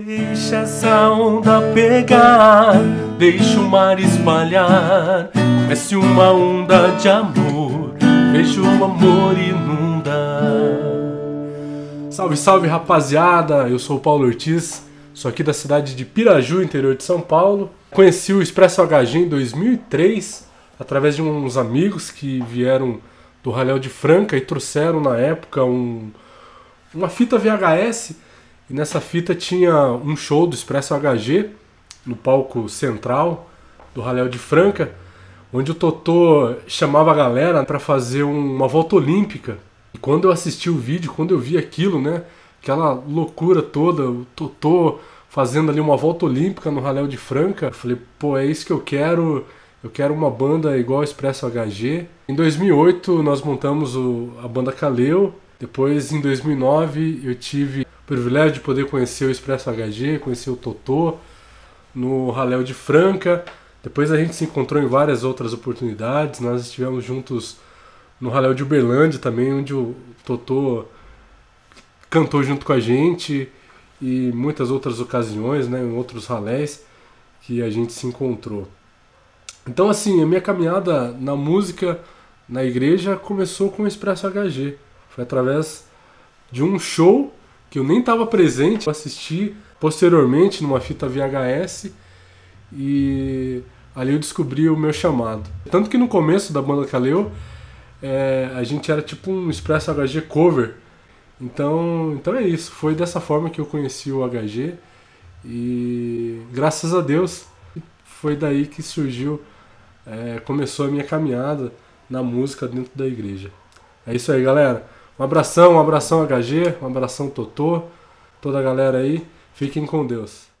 Deixa essa onda pegar, deixa o mar espalhar. Comece uma onda de amor, deixa o amor inundar. Salve, salve rapaziada! Eu sou o Paulo Ortiz, sou aqui da cidade de Piraju, interior de São Paulo. Conheci o Expresso HG em 2003 através de uns amigos que vieram do Ralhão de Franca e trouxeram na época um, uma fita VHS e nessa fita tinha um show do Expresso HG, no palco central do Ralel de Franca, onde o Totô chamava a galera para fazer uma volta olímpica. E quando eu assisti o vídeo, quando eu vi aquilo, né? Aquela loucura toda, o Totô fazendo ali uma volta olímpica no Ralel de Franca, eu falei, pô, é isso que eu quero. Eu quero uma banda igual ao Expresso HG. Em 2008 nós montamos o, a banda Kaleo Depois, em 2009, eu tive privilégio de poder conhecer o Expresso HG, conhecer o Totô no Raléu de Franca. Depois a gente se encontrou em várias outras oportunidades. Nós estivemos juntos no Raléu de Uberlândia também, onde o Totô cantou junto com a gente e muitas outras ocasiões, né, em outros ralés que a gente se encontrou. Então assim, a minha caminhada na música, na igreja começou com o Expresso HG. Foi através de um show que eu nem estava presente, assisti posteriormente numa fita VHS e ali eu descobri o meu chamado. Tanto que no começo da banda Kaleu, é, a gente era tipo um Expresso HG cover. Então, então é isso, foi dessa forma que eu conheci o HG e graças a Deus foi daí que surgiu, é, começou a minha caminhada na música dentro da igreja. É isso aí, galera. Um abração, um abração HG, um abração Totô, toda a galera aí. Fiquem com Deus.